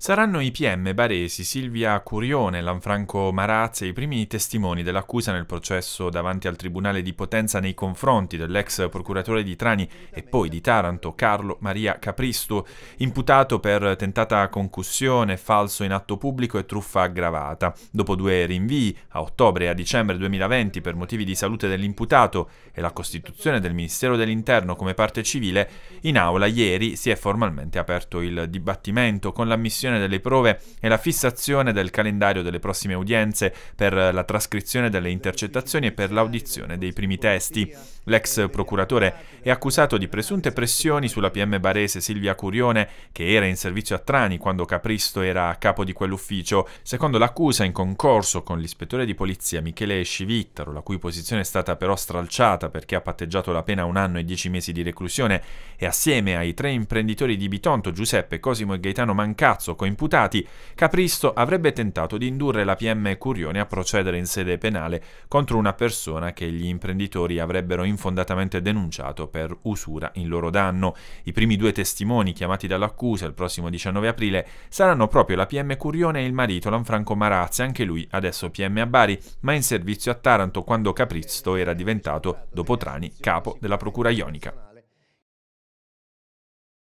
Saranno i PM baresi Silvia Curione e Lanfranco Marazze i primi testimoni dell'accusa nel processo davanti al Tribunale di Potenza nei confronti dell'ex procuratore di Trani e poi di Taranto Carlo Maria Capristo, imputato per tentata concussione, falso in atto pubblico e truffa aggravata. Dopo due rinvii a ottobre e a dicembre 2020 per motivi di salute dell'imputato e la costituzione del Ministero dell'Interno come parte civile, in aula ieri si è formalmente aperto il dibattimento con l'ammissione preparazione delle prove e la fissazione del calendario delle prossime udienze per la trascrizione delle intercettazioni e per l'audizione dei primi testi. L'ex procuratore è accusato di presunte pressioni sulla PM barese Silvia Curione, che era in servizio a Trani quando Capristo era a capo di quell'ufficio. Secondo l'accusa, in concorso con l'ispettore di polizia Michele Scivittaro, la cui posizione è stata però stralciata perché ha patteggiato la pena un anno e dieci mesi di reclusione, e assieme ai tre imprenditori di Bitonto, Giuseppe, Cosimo e Gaetano Mancazzo, coimputati, Capristo avrebbe tentato di indurre la PM Curione a procedere in sede penale contro una persona che gli imprenditori avrebbero infondatamente denunciato per usura in loro danno. I primi due testimoni chiamati dall'accusa il prossimo 19 aprile saranno proprio la PM Curione e il marito Lanfranco Marazzi, anche lui adesso PM a Bari, ma in servizio a Taranto quando Capristo era diventato, dopo Trani, capo della Procura Ionica.